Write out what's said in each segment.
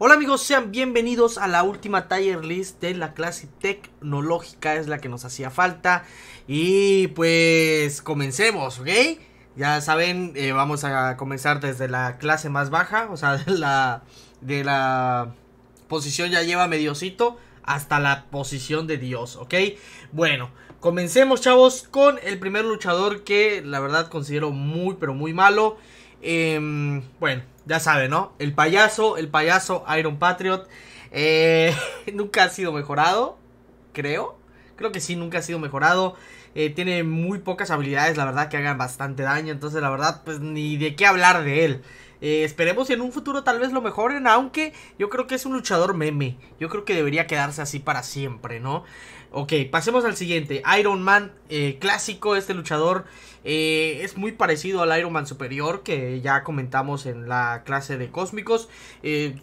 Hola amigos, sean bienvenidos a la última tier list de la clase tecnológica, es la que nos hacía falta. Y pues comencemos, ¿ok? Ya saben, eh, vamos a comenzar desde la clase más baja, o sea, de la, de la posición ya lleva mediocito hasta la posición de Dios, ¿ok? Bueno, comencemos chavos con el primer luchador que la verdad considero muy pero muy malo. Em, bueno ya sabe ¿no? El payaso, el payaso Iron Patriot. Eh, nunca ha sido mejorado, creo. Creo que sí, nunca ha sido mejorado. Eh, tiene muy pocas habilidades, la verdad, que hagan bastante daño. Entonces, la verdad, pues ni de qué hablar de él. Esperemos eh, esperemos en un futuro tal vez lo mejoren, aunque yo creo que es un luchador meme. Yo creo que debería quedarse así para siempre, ¿no? Ok, pasemos al siguiente. Iron Man clásico, este luchador eh, es muy parecido al Iron Man Superior que ya comentamos en la clase de cósmicos. Eh,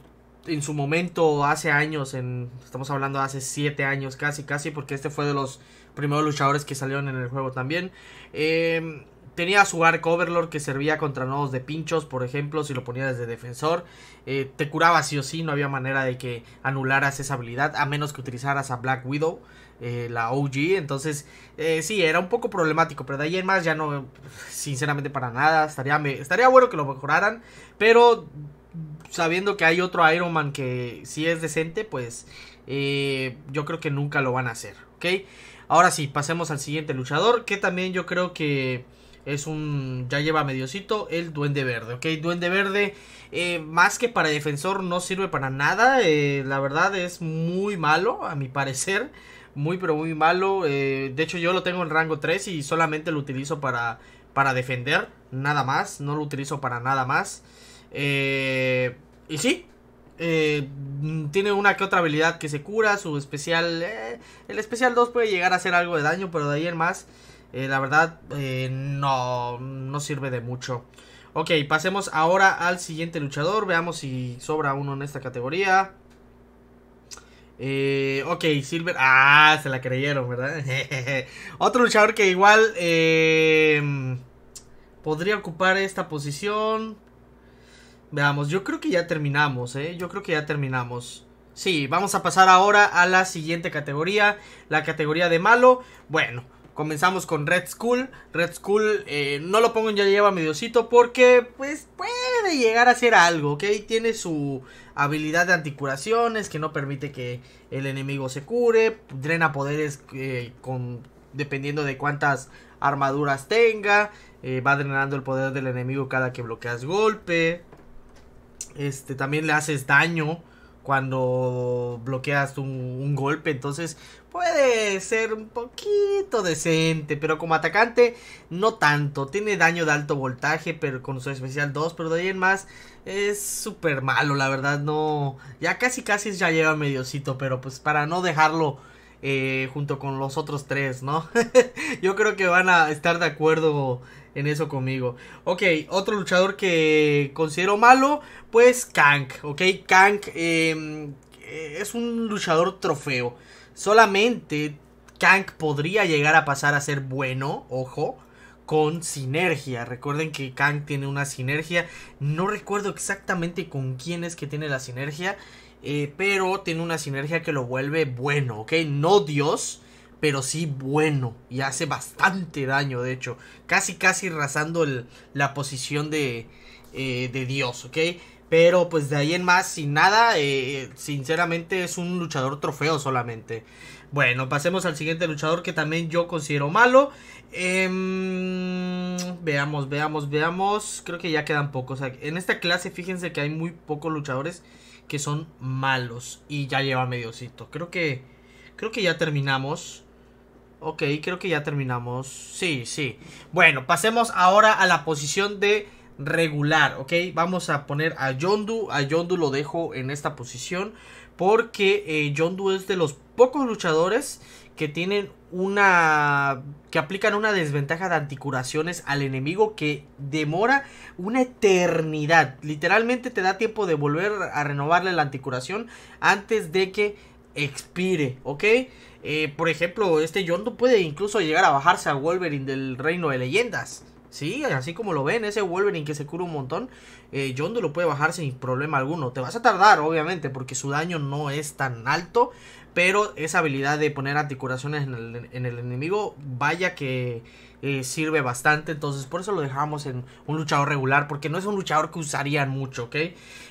en su momento, hace años, en, estamos hablando de hace 7 años casi, casi, porque este fue de los primeros luchadores que salieron en el juego también. Eh, tenía su arc Overlord que servía contra nodos de pinchos, por ejemplo, si lo ponías de defensor. te curaba sí o sí, no había manera de que anularas esa habilidad, a menos que utilizaras a Black Widow. Eh, la OG. Entonces, eh, sí, era un poco problemático, pero de ahí en más ya no, sinceramente para nada. Estaría, estaría bueno que lo mejoraran, pero sabiendo que hay otro Iron Man que sí es decente, pues eh, yo creo que nunca lo van a hacer, ¿ok? Ahora sí, pasemos al siguiente luchador, que también yo creo que es un... ya lleva mediocito, el Duende Verde, ¿ok? Duende Verde, más que para defensor, no sirve para nada, la verdad es muy malo, a mi parecer muy pero muy malo. Eh, de hecho yo lo tengo en rango 3 y solamente lo utilizo para, para defender, nada más. No lo utilizo para nada más. Eh, y sí, eh, tiene una que otra habilidad que se cura, su especial... Eh, el especial 2 puede llegar a hacer algo de daño, pero de ahí en más, la verdad, no, no sirve de mucho. Ok, pasemos ahora al siguiente luchador, veamos si sobra uno en esta categoría. Eh, ok, Silver. Ah, se la creyeron, ¿verdad? Otro luchador que igual eh, podría ocupar esta posición. Veamos, yo creo que ya terminamos, ¿eh? Yo creo que ya terminamos. Sí, vamos a pasar ahora a la siguiente categoría, la categoría de malo. Bueno, Comenzamos con Red Skull. Red Skull eh, no lo pongo en ya lleva mediocito porque pues puede llegar a ser algo, Tiene su habilidad de anticuraciones que no permite que el enemigo se cure. Drena poderes eh, con, dependiendo de cuántas armaduras tenga. Eh, va drenando el poder del enemigo cada que bloqueas golpe. Este, también le haces daño cuando bloqueas un golpe. Entonces puede ser un poquito decente, pero como atacante no tanto. Tiene daño de alto voltaje pero con su especial 2, pero de ahí en más es súper malo, la verdad. No, ya casi casi ya lleva mediocito, pero pues para no dejarlo eh, junto con los otros tres, ¿no? Yo creo que van a estar de acuerdo en eso conmigo. Ok, otro luchador que considero malo, pues Kank, ¿ok? Kank em, eh, es un luchador trofeo. Solamente Kang podría llegar a pasar a ser bueno, ojo, con sinergia. Recuerden que Kang tiene una sinergia. No recuerdo exactamente con quién es que tiene la sinergia. Eh, pero tiene una sinergia que lo vuelve bueno, ¿ok? No Dios, pero sí bueno. Y hace bastante daño, de hecho. Casi, casi rasando la posición de eh, Dios, ¿ok? Pero pues de ahí en más, sin nada, eh, sinceramente es un luchador trofeo solamente. Bueno, pasemos al siguiente luchador que también yo considero malo. Em, veamos, veamos, veamos. Creo que ya quedan pocos. En esta clase fíjense que hay muy pocos luchadores que son malos. Y ya lleva mediocito. Creo que, creo que ya terminamos. Ok, creo que ya terminamos. Sí, sí. Bueno, pasemos ahora a la posición de regular, ¿ok? Vamos a poner a Yondu, a Yondu lo dejo en esta posición porque eh, Yondu es de los pocos luchadores que tienen una que aplican una desventaja de anticuraciones al enemigo que demora una eternidad. Literalmente te da tiempo de volver a renovarle la anticuración antes de que expire, ¿ok? Eh, por ejemplo, este Yondu puede incluso llegar a bajarse a Wolverine del Reino de Leyendas. Sí, así como lo ven, ese Wolverine que se cura un montón, eh, Yondu lo puede bajar sin problema alguno. Te vas a tardar, obviamente, porque su daño no es tan alto, pero esa habilidad de poner anticuraciones en el, en el enemigo, vaya que eh, sirve bastante. Entonces, por eso lo dejamos en un luchador regular, porque no es un luchador que usarían mucho, ¿ok?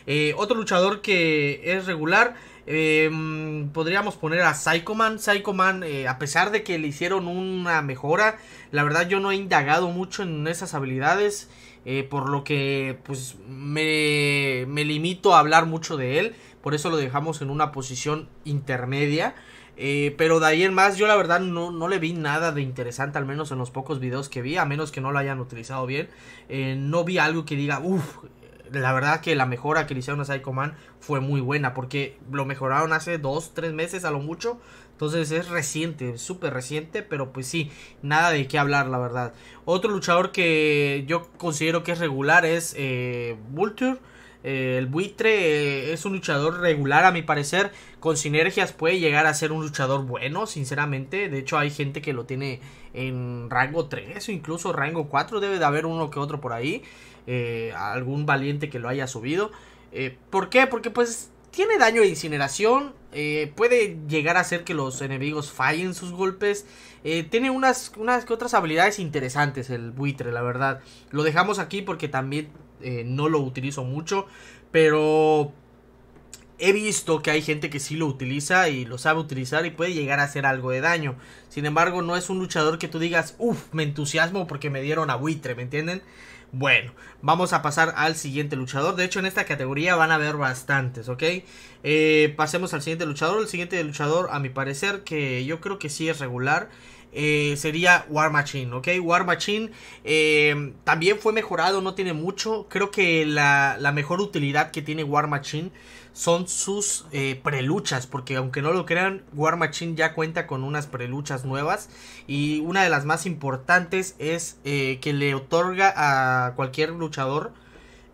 Eh, otro luchador que es regular Em, podríamos poner a Psychoman, Psychoman, eh, a pesar de que le hicieron una mejora, la verdad yo no he indagado mucho en esas habilidades. Eh, por lo que pues me, limito a hablar mucho de él. Por eso lo dejamos en una posición intermedia. Eh, pero de ahí en más yo la verdad no, no, le vi nada de interesante, al menos en los pocos videos que vi, a menos que no lo hayan utilizado bien. no vi algo que diga, uff, la verdad que la mejora que le hicieron a Psycho Man fue muy buena, porque lo mejoraron hace 2, 3 meses a lo mucho. Entonces es reciente, súper reciente, pero pues sí, nada de qué hablar, la verdad. Otro luchador que yo considero que es regular es eh, Vulture. Eh, el buitre eh, es un luchador regular, a mi parecer. Con sinergias puede llegar a ser un luchador bueno, sinceramente. De hecho, hay gente que lo tiene en rango 3 o incluso rango 4. Debe de haber uno que otro por ahí eh, algún valiente que lo haya subido. Eh, ¿Por qué? Porque pues tiene daño de incineración, eh, puede llegar a hacer que los enemigos fallen sus golpes. Eh, tiene unas, unas que otras habilidades interesantes el buitre, la verdad. Lo dejamos aquí porque también no lo utilizo mucho, pero he visto que hay gente que sí lo utiliza y lo sabe utilizar y puede llegar a hacer algo de daño. Sin embargo, no es un luchador que tú digas, uff, me entusiasmo porque me dieron a buitre, ¿me entienden? Bueno, vamos a pasar al siguiente luchador. De hecho, en esta categoría van a haber bastantes, ¿ok? Eh, pasemos al siguiente luchador. El siguiente luchador, a mi parecer, que yo creo que sí es regular. Eh, sería War Machine, ¿ok? War Machine eh, también fue mejorado, no tiene mucho. Creo que la mejor utilidad que tiene War Machine son sus eh, preluchas, porque aunque no lo crean, War Machine ya cuenta con unas preluchas nuevas y una de las más importantes es eh, que le otorga a cualquier luchador,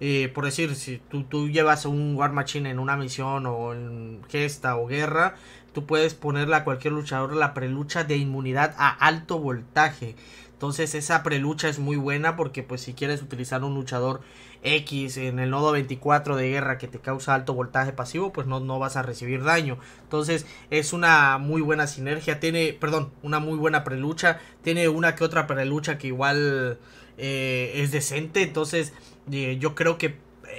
eh, por decir, si tú, tú llevas un War Machine en una misión o en gesta o guerra, tú puedes ponerle a cualquier luchador la prelucha de inmunidad a alto voltaje. Entonces esa prelucha es muy buena porque pues si quieres utilizar un luchador X en el nodo 24 de guerra que te causa alto voltaje pasivo, pues no, no vas a recibir daño. Entonces es una muy buena sinergia, tiene, perdón, una muy buena prelucha, tiene una que otra prelucha que igual eh, es decente, entonces eh, yo creo que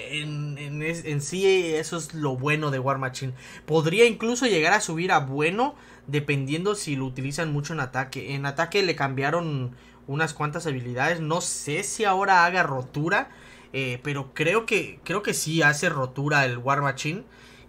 en, en, sí eso es lo bueno de War Machine. Podría incluso llegar a subir a bueno dependiendo si lo utilizan mucho en ataque. En ataque le cambiaron unas cuantas habilidades. No sé si ahora haga rotura. Eh, pero creo que, creo que sí hace rotura el War Machine.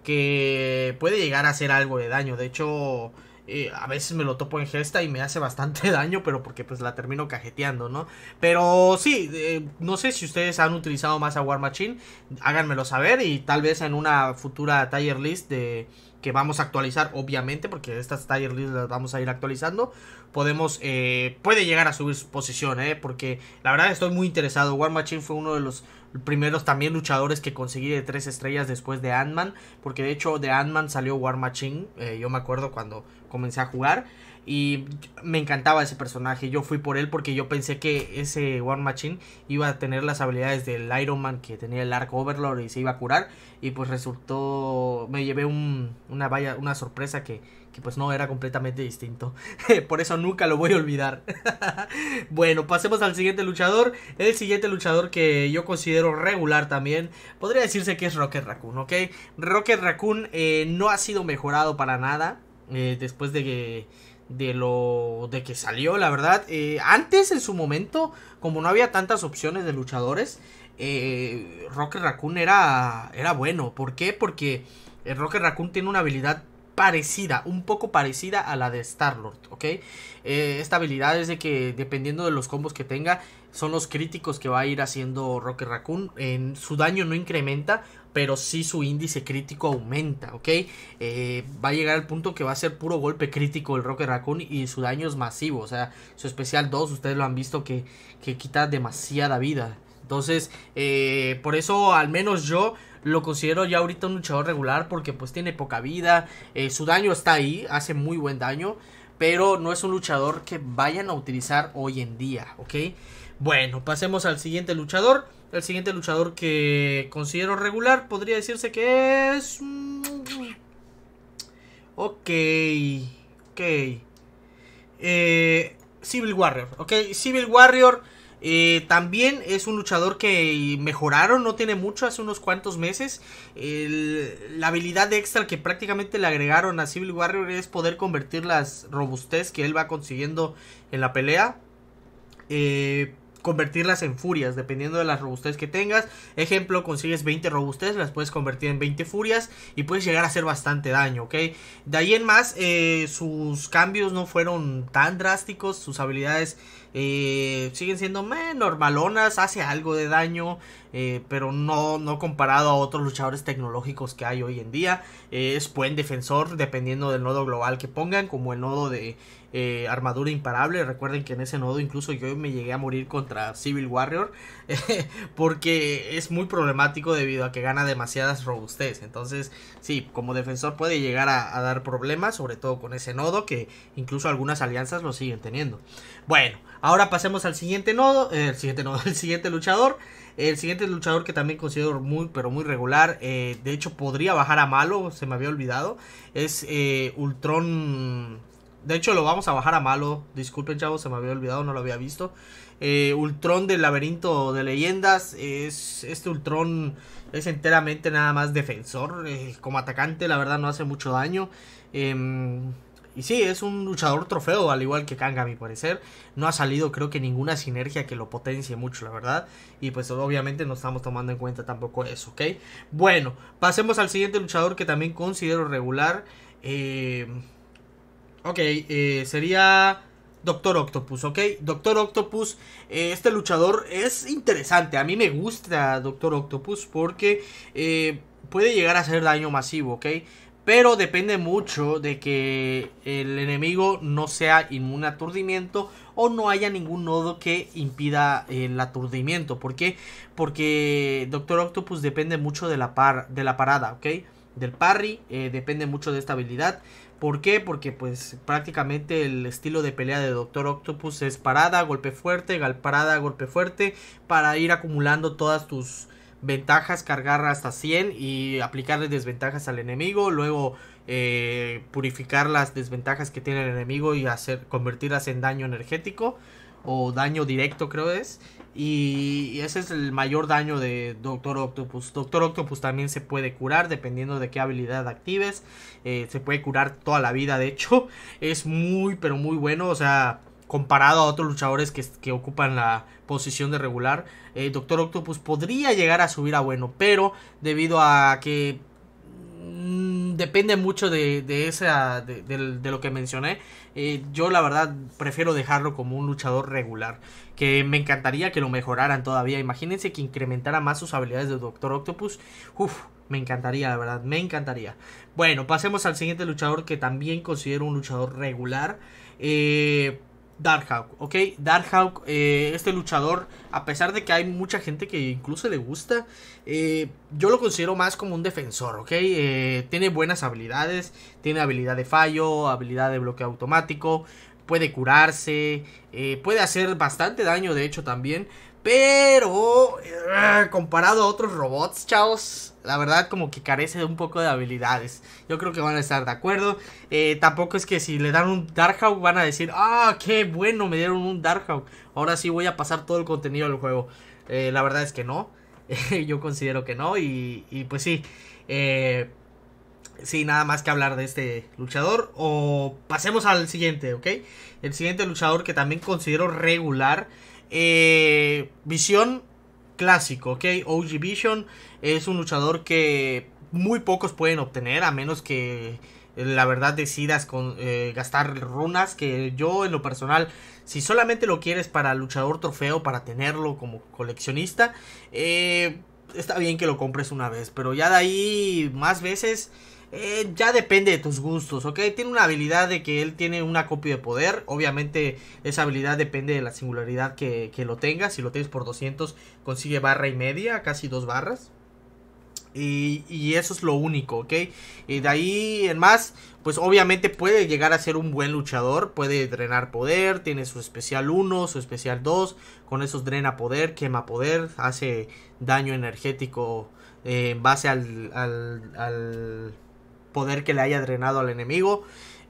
Que puede llegar a hacer algo de daño. De hecho, eh, a veces me lo topo en gesta y me hace bastante daño, pero porque pues la termino cajeteando, ¿no? Pero sí, eh, no sé si ustedes han utilizado más a War Machine, háganmelo saber y tal vez en una futura tier list de que vamos a actualizar, obviamente, porque estas tier list las vamos a ir actualizando, podemos, eh, puede llegar a subir su posición, ¿eh? Porque la verdad estoy muy interesado, War Machine fue uno de los primeros también luchadores que conseguí de tres estrellas después de Ant-Man, porque de hecho de Ant-Man salió War Machine, yo me acuerdo cuando comencé a jugar. Y me encantaba ese personaje. Yo fui por él porque yo pensé que ese One Machine iba a tener las habilidades del Iron Man que tenía el arco Overlord y se iba a curar. Y pues resultó. Me llevé una valla una sorpresa que, pues no era completamente distinto. por eso nunca lo voy a olvidar. bueno, pasemos al siguiente luchador. El siguiente luchador que yo considero regular también. Podría decirse que es Rocket Raccoon, ¿ok? Rocket Raccoon eh, no ha sido mejorado para nada. Eh, después de que de lo de que salió, la verdad. Eh, antes, en su momento, como no había tantas opciones de luchadores, eh, Raccoon era, era bueno. ¿Por qué? Porque el eh, Rocker Raccoon tiene una habilidad parecida, un poco parecida a la de Star-Lord, esta habilidad es de que dependiendo de los combos que tenga, son los críticos que va a ir haciendo Rocker Raccoon. En, su daño no incrementa, pero sí su índice crítico aumenta, ¿ok? Eh, va a llegar al punto que va a ser puro golpe crítico el Rocket Raccoon y su daño es masivo, o sea, su especial 2, ustedes lo han visto que, quita demasiada vida. Entonces, eh, por eso al menos yo lo considero ya ahorita un luchador regular porque pues tiene poca vida, eh, su daño está ahí, hace muy buen daño pero no es un luchador que vayan a utilizar hoy en día, ¿ok? Bueno, pasemos al siguiente luchador. El siguiente luchador que considero regular podría decirse que es... Mm, ok, ok. Eh, Civil Warrior, ok. Civil Warrior eh, también es un luchador que mejoraron, no tiene mucho, hace unos cuantos meses. la habilidad extra que prácticamente le agregaron a Civil Warrior es poder convertir las robustez que él va consiguiendo en la pelea. Eh, convertirlas en furias, dependiendo de las robustez que tengas. Ejemplo, consigues 20 robustez, las puedes convertir en 20 furias y puedes llegar a hacer bastante daño, ¿ok? De ahí en más, eh, sus cambios no fueron tan drásticos, sus habilidades eh, siguen siendo menos normalonas, hace algo de daño, eh, pero no, no comparado a otros luchadores tecnológicos que hay hoy en día. Eh, es buen defensor dependiendo del nodo global que pongan, como el nodo de armadura imparable. Recuerden que en ese nodo incluso yo me llegué a morir contra Civil Warrior, porque es muy problemático debido a que gana demasiadas robustez. Entonces, sí, como defensor puede llegar a dar problemas, sobre todo con ese nodo, que incluso algunas alianzas lo siguen teniendo. Bueno, Ahora pasemos al siguiente nodo, eh, el siguiente nodo, el siguiente luchador. El siguiente luchador que también considero muy, pero muy regular. Eh, de hecho, podría bajar a malo, se me había olvidado. Es eh, Ultron. De hecho, lo vamos a bajar a malo. Disculpen, chavos, se me había olvidado, no lo había visto. Ultron del laberinto de leyendas. Es, este Ultron es enteramente nada más defensor. como atacante, la verdad, no hace mucho daño. Em, y sí, es un luchador trofeo, al igual que Kanga, a mi parecer. No ha salido, creo que, ninguna sinergia que lo potencie mucho, la verdad. Y pues obviamente no estamos tomando en cuenta tampoco eso, ¿ok? Bueno, pasemos al siguiente luchador que también considero regular. Eh, ok, eh, sería... Doctor Octopus, ¿ok? Doctor Octopus, eh, este luchador es interesante. A mí me gusta Doctor Octopus porque puede llegar a hacer daño masivo, ¿ok? Pero depende mucho de que el enemigo no sea inmune a aturdimiento o no haya ningún nodo que impida el aturdimiento. ¿Por qué? Porque Doctor Octopus depende mucho de la, par, de la parada, ¿ok? Del parry, eh, depende mucho de esta habilidad. ¿Por qué? Porque pues prácticamente el estilo de pelea de Doctor Octopus es parada, golpe fuerte, gal parada, golpe fuerte, para ir acumulando todas tus ventajas, cargar hasta 100 y aplicarle desventajas al enemigo, luego eh, purificar las desventajas que tiene el enemigo y hacer, convertirlas en daño energético o daño directo creo es. Y ese es el mayor daño de Doctor Octopus. Doctor Octopus también se puede curar dependiendo de qué habilidad actives. Eh, se puede curar toda la vida, de hecho. Es muy, pero muy bueno. O sea, comparado a otros luchadores que, ocupan la posición de regular, eh, Doctor Octopus podría llegar a subir a bueno, pero debido a que mm, depende mucho de, esa, de, lo que mencioné, eh, yo la verdad prefiero dejarlo como un luchador regular, que me encantaría que lo mejoraran todavía, imagínense que incrementara más sus habilidades de Doctor Octopus, Uf, me encantaría, la verdad, me encantaría. Bueno, pasemos al siguiente luchador que también considero un luchador regular. Eh, Darkhawk, ¿ok? Darkhawk, eh, este luchador, a pesar de que hay mucha gente que incluso le gusta, eh, yo lo considero más como un defensor, ¿ok? Eh, tiene buenas habilidades, tiene habilidad de fallo, habilidad de bloqueo automático, puede curarse, puede hacer bastante daño, de hecho, también. Pero eh, comparado a otros robots, chavos, la verdad como que carece de un poco de habilidades. Yo creo que van a estar de acuerdo. Eh, tampoco es que si le dan un Darkhawk van a decir, ah, qué bueno, me dieron un Darkhawk. Ahora sí voy a pasar todo el contenido del juego. Eh, la verdad es que no. Yo considero que no. Y, y pues sí. sí, nada más que hablar de este luchador. O pasemos al siguiente, ¿ok? El siguiente luchador que también considero regular. Eh, Visión clásico, ¿ok? OG Vision es un luchador que muy pocos pueden obtener, a menos que eh, la verdad decidas con, eh, gastar runas, que yo en lo personal, si solamente lo quieres para luchador trofeo, para tenerlo como coleccionista, eh, está bien que lo compres una vez, pero ya de ahí más veces... Eh, ya depende de tus gustos, ¿ok? Tiene una habilidad de que él tiene una copia de poder. Obviamente esa habilidad depende de la singularidad que, lo tenga, Si lo tienes por 200, consigue barra y media, casi dos barras. Y, eso es lo único, ¿ok? Y de ahí en más, pues obviamente puede llegar a ser un buen luchador, puede drenar poder, tiene su especial 1, su especial 2, con esos drena poder, quema poder, hace daño energético eh, en base al, al poder que le haya drenado al enemigo.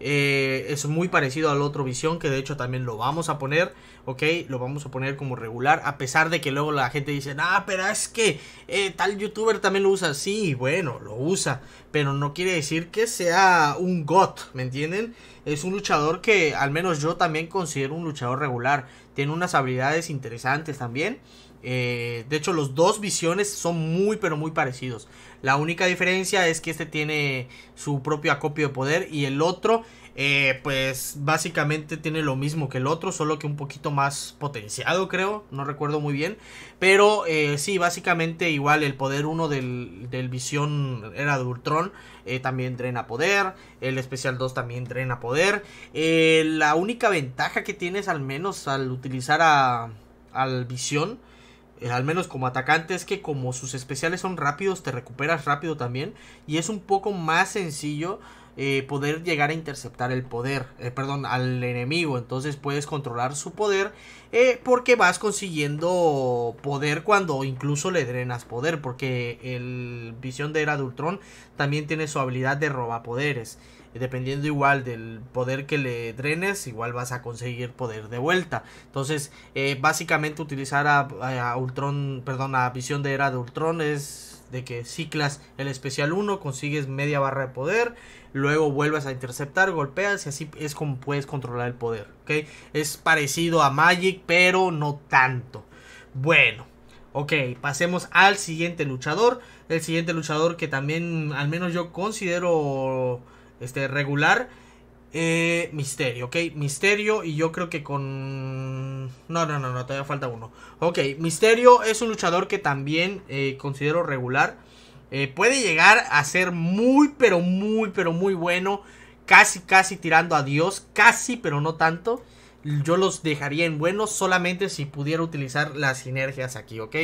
Eh, es muy parecido al otro visión que de hecho también lo vamos a poner, ¿ok? Lo vamos a poner como regular, a pesar de que luego la gente dice, ah, pero es que eh, tal youtuber también lo usa, sí, bueno, lo usa, pero no quiere decir que sea un got, ¿me entienden? Es un luchador que al menos yo también considero un luchador regular, tiene unas habilidades interesantes también. Eh, de hecho, los dos visiones son muy, pero muy parecidos. La única diferencia es que este tiene su propio acopio de poder y el otro, eh, pues básicamente tiene lo mismo que el otro, solo que un poquito más potenciado, creo. No recuerdo muy bien. Pero eh, sí, básicamente igual el poder 1 del, visión era de Ultron. también drena poder. El especial 2 también drena poder. la única ventaja que tienes al menos al utilizar a, al visión eh, al menos como atacante, es que como sus especiales son rápidos, te recuperas rápido también. Y es un poco más sencillo eh, poder llegar a interceptar el poder, eh, perdón, al enemigo. Entonces puedes controlar su poder porque vas consiguiendo poder cuando incluso le drenas poder. Porque el visión de Era de Ultron también tiene su habilidad de roba poderes dependiendo igual del poder que le drenes, igual vas a conseguir poder de vuelta. Entonces, eh, básicamente utilizar a, Ultron, perdón, a Visión de Era de Ultron es de que ciclas el especial 1, consigues media barra de poder, luego vuelves a interceptar, golpeas y así es como puedes controlar el poder, Es parecido a Magic, pero no tanto. Bueno, Ok, pasemos al siguiente luchador. El siguiente luchador que también, al menos yo considero este, regular. Eh, misterio, ¿ok? Misterio y yo creo que con... No, no, no, no, todavía falta uno. Ok, Misterio es un luchador que también eh, considero regular. Eh, puede llegar a ser muy, pero muy, pero muy bueno. Casi, casi tirando a Dios. Casi, pero no tanto. Yo los dejaría en buenos solamente si pudiera utilizar las sinergias aquí, ¿ok?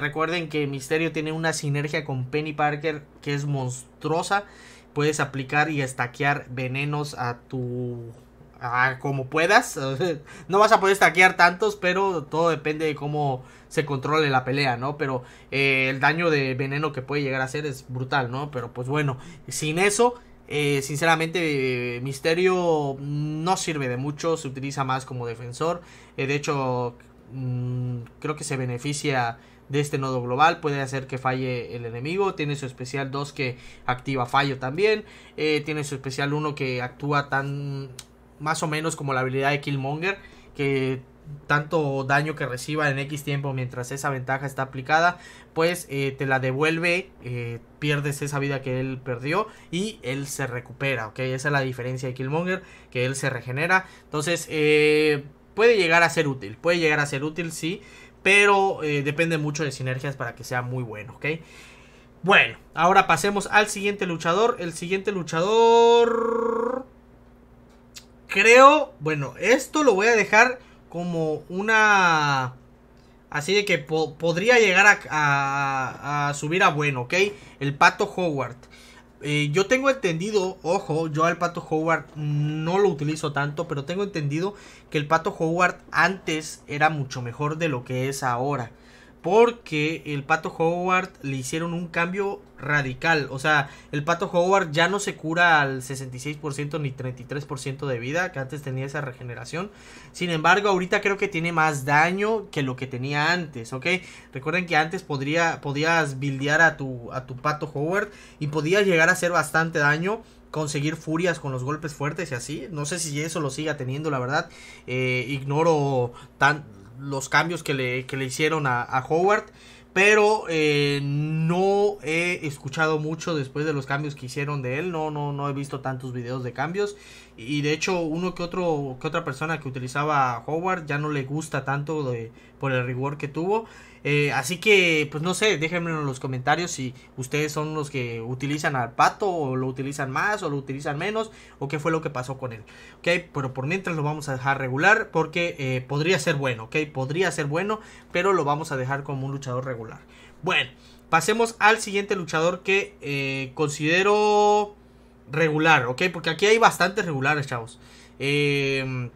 recuerden que Misterio tiene una sinergia con Penny Parker que es monstruosa puedes aplicar y estaquear venenos a tu a como puedas. no vas a poder estaquear tantos, pero todo depende de cómo se controle la pelea, ¿no? Pero eh, el daño de veneno que puede llegar a hacer es brutal, ¿no? Pero pues bueno, sin eso, eh, sinceramente, eh, Misterio no sirve de mucho, se utiliza más como defensor. de hecho, mm, creo que se beneficia de este nodo global. Puede hacer que falle el enemigo. Tiene su especial 2 que activa fallo también. Eh, tiene su especial 1 que actúa tan más o menos como la habilidad de Killmonger. Que tanto daño que reciba en X tiempo mientras esa ventaja está aplicada, pues eh, te la devuelve, eh, pierdes esa vida que él perdió y él se recupera, ¿ok? Esa es la diferencia de Killmonger, que él se regenera. Entonces, puede llegar a ser útil, puede llegar a ser útil, sí pero eh, depende mucho de sinergias para que sea muy bueno, ¿ok? Bueno, ahora pasemos al siguiente luchador. El siguiente luchador... Creo, bueno, esto lo voy a dejar como una... Así de que podría llegar a, a, subir a bueno, ¿ok? El Pato Howard. Eh, yo tengo entendido, ojo, yo al Pato Howard no lo utilizo tanto, pero tengo entendido que el Pato Howard antes era mucho mejor de lo que es ahora porque el Pato Howard le hicieron un cambio radical. O sea, el Pato Howard ya no se cura al 66% ni 33% de vida, que antes tenía esa regeneración. Sin embargo, ahorita creo que tiene más daño que lo que tenía antes, ¿ok? Recuerden que antes podría, podías buildear a tu, a tu Pato Howard y podías llegar a hacer bastante daño conseguir furias con los golpes fuertes y así. No sé si eso lo siga teniendo, la verdad. Eh, ignoro tan, los cambios que le, que le hicieron a, Howard. Pero eh, no he escuchado mucho después de los cambios que hicieron de él. No, no, no he visto tantos videos de cambios. Y de hecho, uno que otro, que otra persona que utilizaba a Howard ya no le gusta tanto de, por el rigor que tuvo. Eh, así que, pues no sé, déjenme en los comentarios si ustedes son los que utilizan al pato o lo utilizan más o lo utilizan menos o qué fue lo que pasó con él. Ok, pero por mientras lo vamos a dejar regular porque eh, podría ser bueno, ok, podría ser bueno, pero lo vamos a dejar como un luchador regular. Bueno, pasemos al siguiente luchador que eh, considero regular, ok, porque aquí hay bastantes regulares, chavos. Eh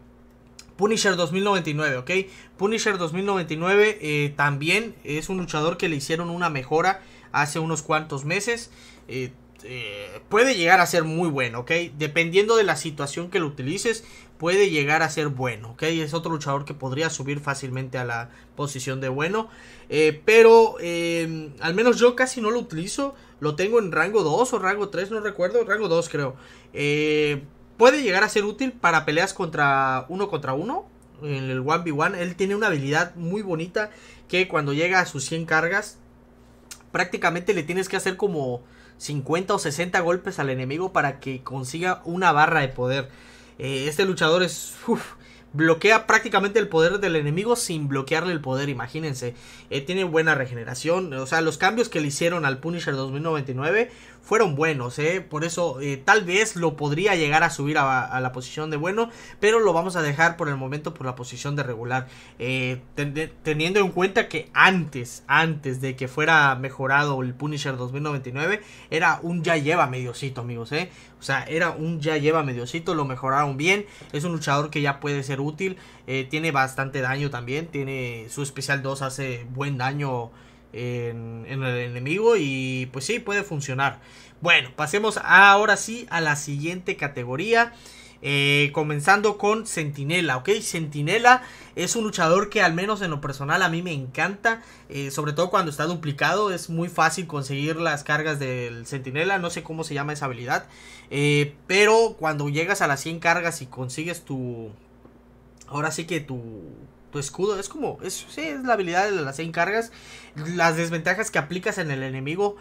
Punisher 2099, ¿ok? Punisher 2099 eh, también es un luchador que le hicieron una mejora hace unos cuantos meses. Eh, eh, puede llegar a ser muy bueno, ¿ok? Dependiendo de la situación que lo utilices, puede llegar a ser bueno, ¿ok? Es otro luchador que podría subir fácilmente a la posición de bueno. pero em, al menos yo casi no lo utilizo. Lo tengo en rango 2 o rango 3, no recuerdo. Rango 2 creo puede llegar a ser útil para peleas contra uno contra uno. En el 1v1, él tiene una habilidad muy bonita que cuando llega a sus 100 cargas, prácticamente le tienes que hacer como 50 o 60 golpes al enemigo para que consiga una barra de poder. Eh, este luchador es bloquea prácticamente el poder del enemigo sin bloquearle el poder, imagínense. Eh, tiene buena regeneración, o sea, los cambios que le hicieron al Punisher 2099 fueron buenos, eh. Por eso eh, tal vez lo podría llegar a subir a, a, la posición de bueno, pero lo vamos a dejar por el momento por la posición de regular. Eh, teniendo en cuenta que antes, antes de que fuera mejorado el Punisher 2099, era un ya lleva mediocito, amigos, ¿eh? O sea, era un ya lleva mediocito, lo mejoraron bien. Es un luchador que ya puede ser útil. Eh, tiene bastante daño también. Tiene su especial 2, hace buen daño en, el enemigo. Y pues sí, puede funcionar. Bueno, pasemos ahora sí a la siguiente categoría. Eh, comenzando con Sentinela, ¿ok? Sentinela es un luchador que al menos en lo personal a mí me encanta, eh, sobre todo cuando está duplicado, es muy fácil conseguir las cargas del Sentinela, no sé cómo se llama esa habilidad, eh, pero cuando llegas a las 100 cargas y consigues tu... Ahora sí que tu, tu escudo. Es como, sí, es la habilidad de las 100 cargas. Las desventajas que aplicas en el enemigo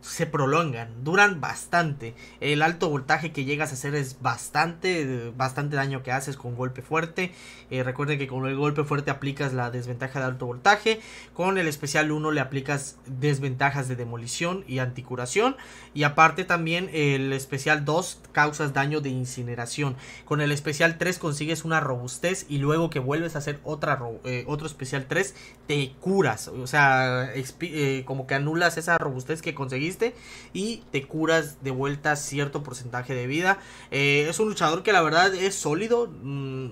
se prolongan, duran bastante. El alto voltaje que llegas a hacer es bastante, bastante daño que haces con golpe fuerte. Eh, recuerden que con el golpe fuerte aplicas la desventaja de alto voltaje. Con el especial 1 le aplicas desventajas de demolición y anticuración. Y aparte también el especial 2 causas daño de incineración. Con el especial 3 consigues una robustez y luego que vuelves a hacer otra, eh, otro especial 3 te curas. O sea, eh, como que anulas esa robustez que consigues y te curas de vuelta cierto porcentaje de vida. Eh, es un luchador que la verdad es sólido. Mm,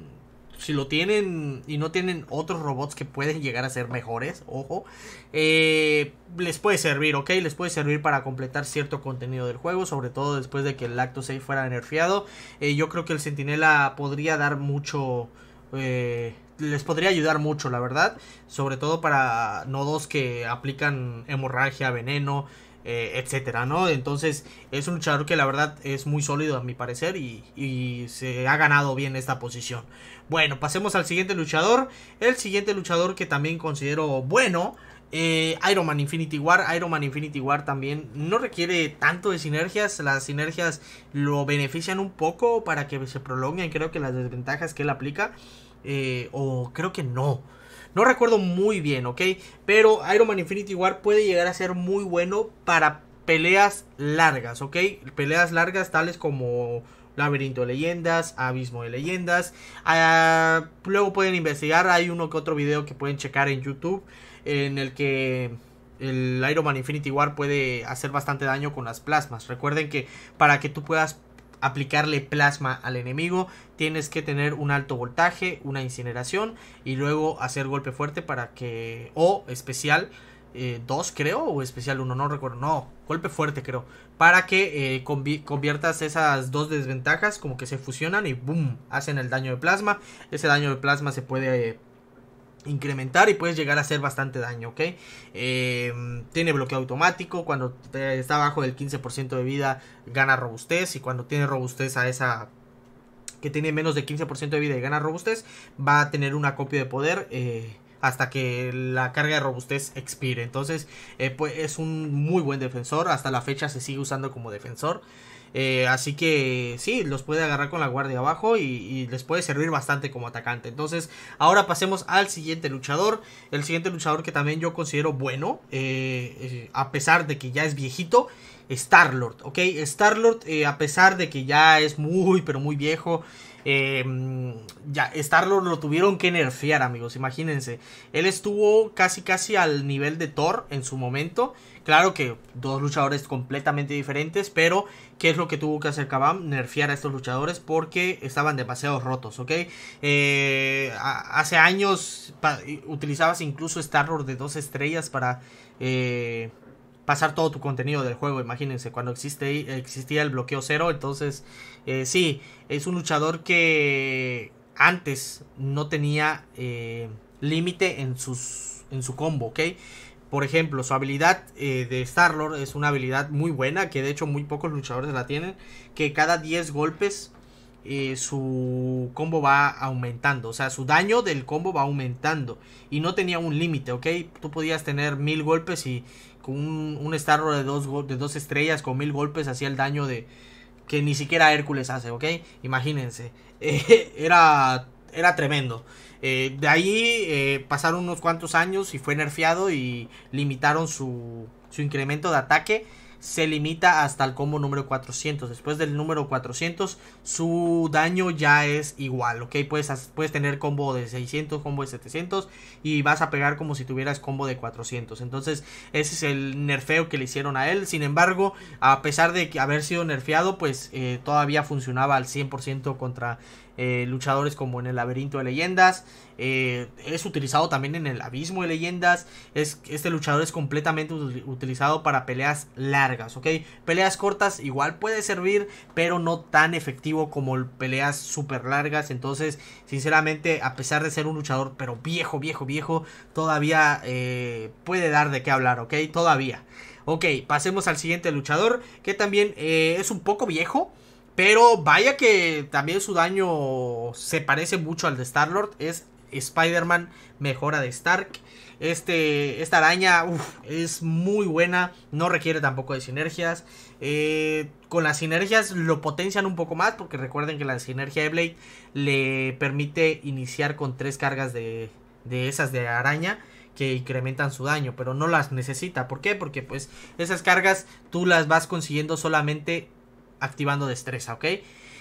si lo tienen y no tienen otros robots que pueden llegar a ser mejores, ojo, eh, les puede servir, ¿ok? Les puede servir para completar cierto contenido del juego, sobre todo después de que el acto 6 fuera nerfeado. Eh, yo creo que el Centinela podría dar mucho... les podría ayudar mucho, la verdad. Sobre todo para nodos que aplican hemorragia, veneno, eh, etcétera, ¿no? Entonces es un luchador que la verdad es muy sólido a mi parecer y, se ha ganado bien esta posición. Bueno, pasemos al siguiente luchador. El siguiente luchador que también considero bueno. Eh, Iron Man Infinity War, Iron Man Infinity War también no requiere tanto de sinergias, las sinergias lo benefician un poco para que se prolonguen, creo que las desventajas que él aplica, eh, o creo que no, no recuerdo muy bien, ¿ok? Pero Iron Man Infinity War puede llegar a ser muy bueno para peleas largas, ¿ok? Peleas largas tales como Laberinto de Leyendas, Abismo de Leyendas. Ah, luego pueden investigar, hay uno que otro video que pueden checar en YouTube en el que el Iron Man Infinity War puede hacer bastante daño con las plasmas. Recuerden que para que tú puedas aplicarle plasma al enemigo, tienes que tener un alto voltaje, una incineración y luego hacer golpe fuerte para que... o especial 2 eh, creo, o especial 1, no recuerdo, no, golpe fuerte creo, para que eh, conviertas esas dos desventajas como que se fusionan y boom, hacen el daño de plasma, ese daño de plasma se puede incrementar y puedes llegar a hacer bastante daño, ¿ok? Eh, tiene bloqueo automático, cuando está abajo del 15% de vida gana robustez y cuando tiene robustez a esa que tiene menos de 15% de vida y gana robustez, va a tener una copia de poder. Eh, hasta que la carga de robustez expire. Entonces, eh, pues es un muy buen defensor. Hasta la fecha se sigue usando como defensor. Eh, así que sí, los puede agarrar con la guardia abajo y, les puede servir bastante como atacante. Entonces, ahora pasemos al siguiente luchador. El siguiente luchador que también yo considero bueno, eh, eh, a pesar de que ya es viejito. Star-Lord, ¿ok? Star-Lord, eh, a pesar de que ya es muy, pero muy viejo, eh, ya Star-Lord lo tuvieron que nerfear, amigos, imagínense. Él estuvo casi, casi al nivel de Thor en su momento. Claro que dos luchadores completamente diferentes, pero ¿qué es lo que tuvo que hacer Kabam? Nerfear a estos luchadores porque estaban demasiado rotos, ¿ok? Eh, hace años utilizabas incluso Star-Lord de dos estrellas para pasar todo tu contenido del juego. Imagínense, cuando existe, existía el bloqueo cero. Entonces, eh, sí, es un luchador que antes no tenía eh, límite en, en su combo, ¿ok? Por ejemplo, su habilidad eh, de Star-Lord es una habilidad muy buena, que de hecho muy pocos luchadores la tienen, que cada 10 golpes su combo va aumentando, o sea, su daño del combo va aumentando y no tenía un límite, ¿ok? Tú podías tener mil golpes y con un, un de dos, dos estrellas con mil golpes hacía el daño de que ni siquiera Hércules hace, ¿ok? Imagínense. Eh, era, era tremendo. Eh, de ahí eh, pasaron unos cuantos años y fue nerfeado y limitaron su, su incremento de ataque se limita hasta el combo número 400. Después del número 400, su daño ya es igual, ¿ok? Puedes, puedes tener combo de 600, combo de 700 y vas a pegar como si tuvieras combo de 400. Entonces, ese es el nerfeo que le hicieron a él. Sin embargo, a pesar de haber sido nerfeado, pues eh, todavía funcionaba al 100% contra eh, luchadores como en el laberinto de leyendas, eh, es utilizado también en el abismo de leyendas, es, este luchador es completamente utilizado para peleas largas, ¿ok? Peleas cortas igual puede servir, pero no tan efectivo como peleas super largas, entonces sinceramente a pesar de ser un luchador, pero viejo, viejo, viejo, todavía eh, puede dar de qué hablar, ¿ok? Todavía. Ok, pasemos al siguiente luchador, que también es un poco viejo. Pero vaya que también su daño se parece mucho al de Star-Lord. Es Spider-Man mejora de Stark. Este, esta araña es muy buena, no requiere tampoco de sinergias. Eh, con las sinergias lo potencian un poco más porque recuerden que la sinergia de Blade le permite iniciar con tres cargas de, de esas de araña que incrementan su daño, pero no las necesita. ¿Por qué? Porque pues esas cargas tú las vas consiguiendo solamente activando destreza, ¿ok?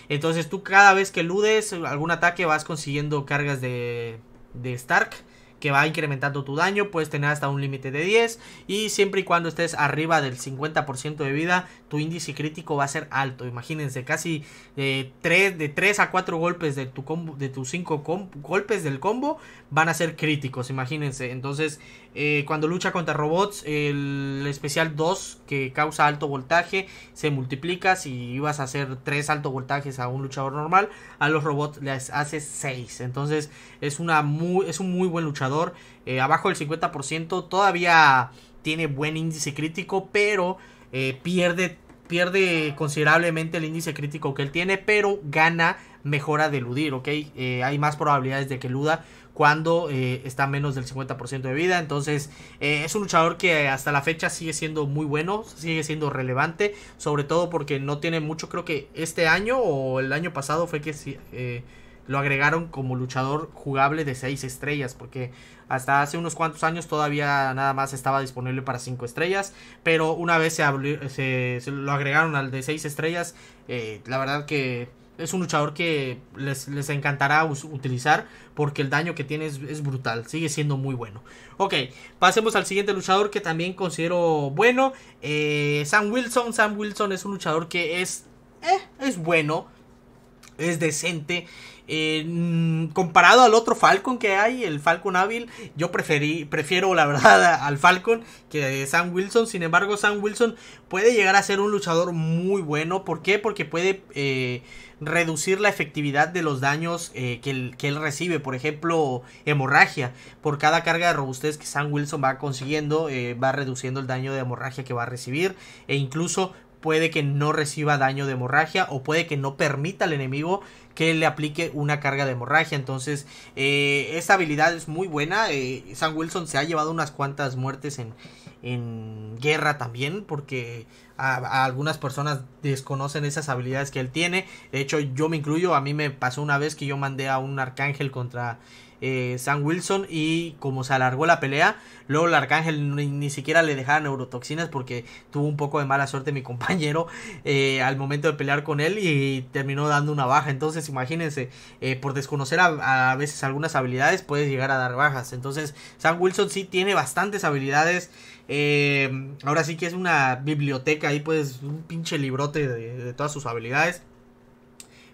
Entonces tú cada vez que eludes algún ataque vas consiguiendo cargas de, de Stark que va incrementando tu daño, puedes tener hasta un límite de 10 y siempre y cuando estés arriba del 50% de vida, tu índice crítico va a ser alto. Imagínense, casi eh, de 3, de 3 a 4 golpes de tu combo, de tus 5 golpes del combo van a ser críticos, imagínense. Entonces, eh, cuando lucha contra robots, el especial 2 que causa alto voltaje se multiplica. Si ibas a hacer 3 alto voltajes a un luchador normal, a los robots les hace 6. Entonces es, una muy, es un muy buen luchador. Eh, abajo del 50% todavía tiene buen índice crítico, pero eh, pierde pierde considerablemente el índice crítico que él tiene, pero gana, mejora de eludir, ¿ok? Eh, hay más probabilidades de que luda cuando eh, está menos del 50% de vida. Entonces eh, es un luchador que hasta la fecha sigue siendo muy bueno, sigue siendo relevante, sobre todo porque no tiene mucho, creo que este año o el año pasado fue que... lo agregaron como luchador jugable de 6 estrellas, porque hasta hace unos cuantos años todavía nada más estaba disponible para 5 estrellas, pero una vez se, se, lo agregaron al de 6 estrellas, eh, la verdad que es un luchador que les, encantará utilizar porque el daño que tiene es, brutal, sigue siendo muy bueno. Ok, pasemos al siguiente luchador que también considero bueno, eh, Sam Wilson. Sam Wilson es un luchador que es, eh, es bueno, es decente eh, mm, comparado al otro Falcon que hay, el Falcon hábil, yo preferí, prefiero la verdad al Falcon que Sam Wilson. Sin embargo, Sam Wilson puede llegar a ser un luchador muy bueno. ¿Por qué? Porque puede eh, reducir la efectividad de los daños eh, que, que, él, recibe. Por ejemplo, hemorragia. Por cada carga de robustez que Sam Wilson va consiguiendo, va reduciendo el daño de hemorragia que va a recibir. E incluso puede que no reciba daño de hemorragia o puede que no permita al enemigo que le aplique una carga de hemorragia. Entonces, eh, esa habilidad es muy buena. Eh, Sam Wilson se ha llevado unas cuantas muertes en, en guerra también, porque a, algunas personas desconocen esas habilidades que él tiene. De hecho, yo me incluyo, a mí me pasó una vez que yo mandé a un arcángel contra eh, Sam Wilson y como se alargó la pelea, luego el Arcángel ni, siquiera le dejaba neurotoxinas porque tuvo un poco de mala suerte mi compañero eh, al momento de pelear con él y terminó dando una baja. Entonces imagínense, eh, por desconocer a, veces algunas habilidades puedes llegar a dar bajas. Entonces Sam Wilson sí tiene bastantes habilidades. ahora sí que es una biblioteca ahí pues un pinche librote de todas sus habilidades.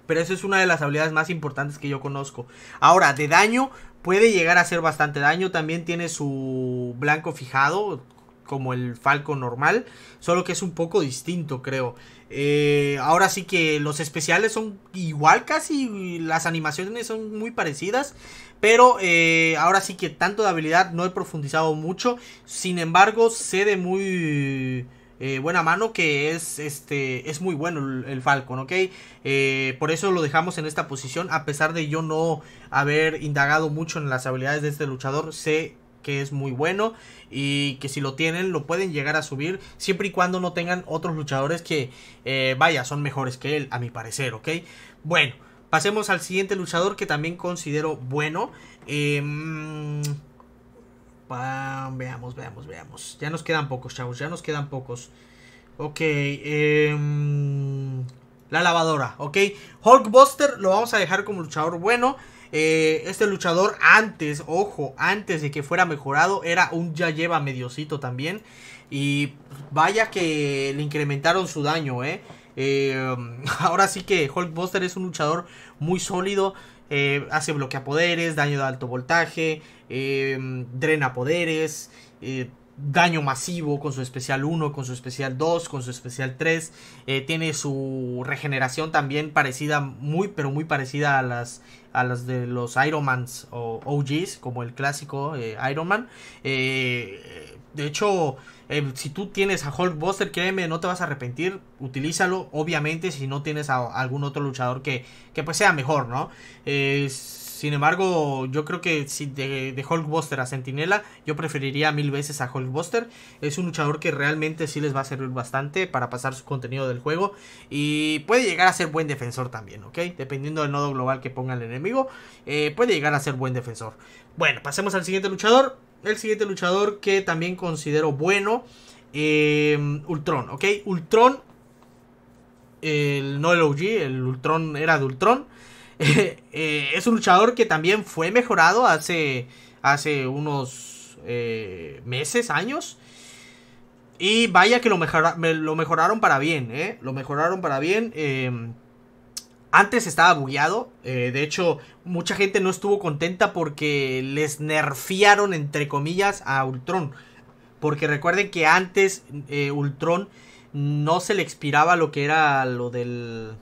Pero eso es una de las habilidades más importantes que yo conozco. Ahora, de daño, puede llegar a hacer bastante daño. También tiene su blanco fijado, como el Falco normal. Solo que es un poco distinto, creo. Eh, ahora sí que los especiales son igual casi. Las animaciones son muy parecidas. Pero eh, ahora sí que tanto de habilidad no he profundizado mucho. Sin embargo, sé de muy eh, buena mano que es este es muy bueno el, Falcon, ¿ok? Eh, por eso lo dejamos en esta posición, a pesar de yo no haber indagado mucho en las habilidades de este luchador, sé que es muy bueno y que si lo tienen lo pueden llegar a subir siempre y cuando no tengan otros luchadores que eh, vaya son mejores que él a mi parecer, ¿ok? Bueno, pasemos al siguiente luchador que también considero bueno. Eh, veamos, veamos, veamos. Ya nos quedan pocos, chavos. Ya nos quedan pocos. Ok. Em, la lavadora, ok. Hulkbuster lo vamos a dejar como luchador bueno. Eh, este luchador antes, ojo, antes de que fuera mejorado, era un ya lleva mediocito también. Y vaya que le incrementaron su daño, eh. Em, ahora sí que Buster es un luchador muy sólido. Eh, hace bloquea poderes, daño de alto voltaje, em, drena poderes, eh, daño masivo con su especial 1, con su especial 2, con su especial 3. Eh, tiene su regeneración también parecida, muy pero muy parecida a las a las de los Ironmans o OGs, como el clásico Ironman... Eh, Iron Man. Eh, de hecho, eh, si tú tienes a Hulkbuster, créeme, no te vas a arrepentir, utilízalo, obviamente, si no tienes a, algún otro luchador que, que pues sea mejor, ¿no? Es sin embargo, yo creo que si de, Hulkbuster a Centinela, yo preferiría mil veces a Hulkbuster. Es un luchador que realmente sí les va a servir bastante para pasar su contenido del juego. Y puede llegar a ser buen defensor también, ¿ok? Dependiendo del nodo global que ponga el enemigo, eh, puede llegar a ser buen defensor. Bueno, pasemos al siguiente luchador. El siguiente luchador que también considero bueno. Eh, Ultron, ¿ok? Ultron no el OG, el Ultron era de Ultron. Eh, eh, es un luchador que también fue mejorado hace, hace unos eh, meses, años. Y vaya que lo, lo mejoraron para bien, Lo mejoraron para bien. Em, antes estaba bugueado. de hecho, mucha gente no estuvo contenta porque les nerfearon, entre comillas, a Ultron. Porque recuerden que antes Ultron no se le expiraba lo que era lo del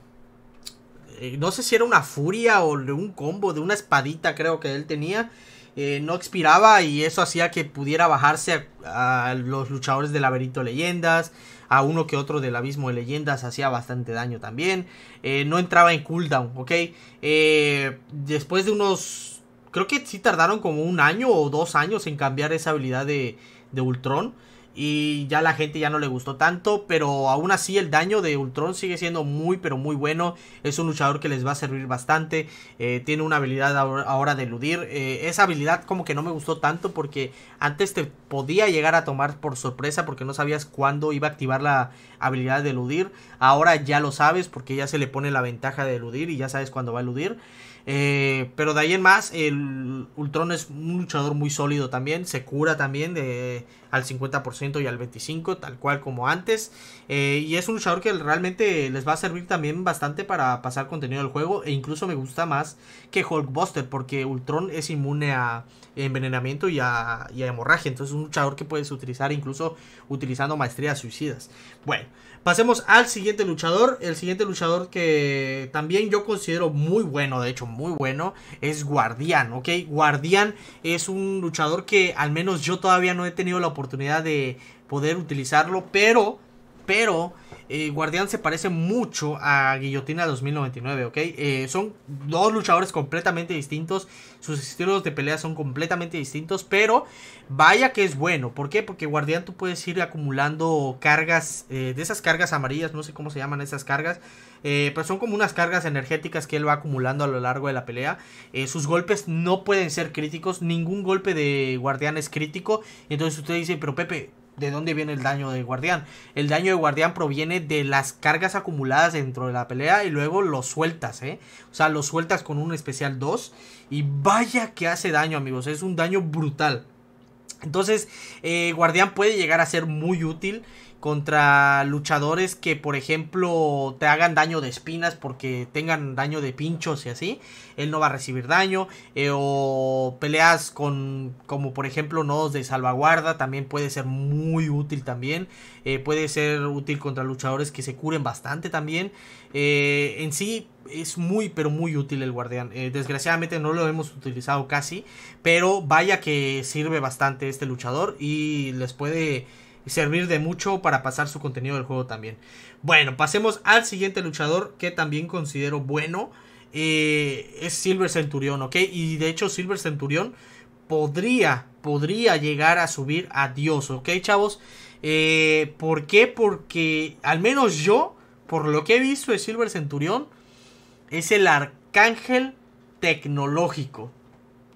eh, no sé si era una furia o de un combo, de una espadita creo que él tenía, eh, no expiraba y eso hacía que pudiera bajarse a, los luchadores del laberinto de leyendas, a uno que otro del abismo de leyendas hacía bastante daño también, eh, no entraba en cooldown, ¿ok? después de unos, creo que sí tardaron como un año o dos años en cambiar esa habilidad de, de Ultron y ya la gente ya no le gustó tanto, pero aún así el daño de Ultron sigue siendo muy pero muy bueno, es un luchador que les va a servir bastante, eh, tiene una habilidad ahora de eludir, eh, esa habilidad como que no me gustó tanto porque antes te podía llegar a tomar por sorpresa porque no sabías cuándo iba a activar la habilidad de eludir, ahora ya lo sabes porque ya se le pone la ventaja de eludir y ya sabes cuándo va a eludir. Eh, pero de ahí en más, el Ultron es un luchador muy sólido también. Se cura también de, al 50% y al 25%, tal cual como antes. Eh, y es un luchador que realmente les va a servir también bastante para pasar contenido del juego. E incluso me gusta más que Hulkbuster, porque Ultron es inmune a envenenamiento y a, y a hemorragia. Entonces es un luchador que puedes utilizar incluso utilizando maestrías suicidas. Bueno. Pasemos al siguiente luchador. El siguiente luchador que también yo considero muy bueno, de hecho muy bueno, es Guardián, ¿ok? Guardián es un luchador que al menos yo todavía no he tenido la oportunidad de poder utilizarlo, pero, pero eh, Guardián se parece mucho a Guillotina 2099, ¿ok? Eh, son dos luchadores completamente distintos, sus estilos de pelea son completamente distintos, pero vaya que es bueno. ¿Por qué? Porque Guardián tú puedes ir acumulando cargas, eh, de esas cargas amarillas, no sé cómo se llaman esas cargas, pero son como unas cargas energéticas que él va acumulando a lo largo de la pelea. sus golpes no pueden ser críticos, ningún golpe de Guardián es crítico, entonces usted dice, pero Pepe, de dónde viene el daño de guardián. El daño de guardián proviene de las cargas acumuladas dentro de la pelea y luego lo sueltas, ¿eh? O sea, lo sueltas con un especial 2 y vaya que hace daño, amigos. Es un daño brutal. Entonces, eh, guardián puede llegar a ser muy útil contra luchadores que, por ejemplo, te hagan daño de espinas porque tengan daño de pinchos y así. Él no va a recibir daño. Eh, o peleas con, como por ejemplo, nodos de salvaguarda. También puede ser muy útil también. Eh, puede ser útil contra luchadores que se curen bastante también. Eh, en sí es muy, pero muy útil el guardián. desgraciadamente no lo hemos utilizado casi. Pero vaya que sirve bastante este luchador y les puede y servir de mucho para pasar su contenido del juego también. Bueno, pasemos al siguiente luchador que también considero bueno. Eh, es Silver Centurión, ¿ok? Y de hecho Silver Centurión podría, podría llegar a subir a Dios, ¿ok, chavos? Eh, ¿Por qué? Porque al menos yo, por lo que he visto de Silver Centurión, es el arcángel tecnológico.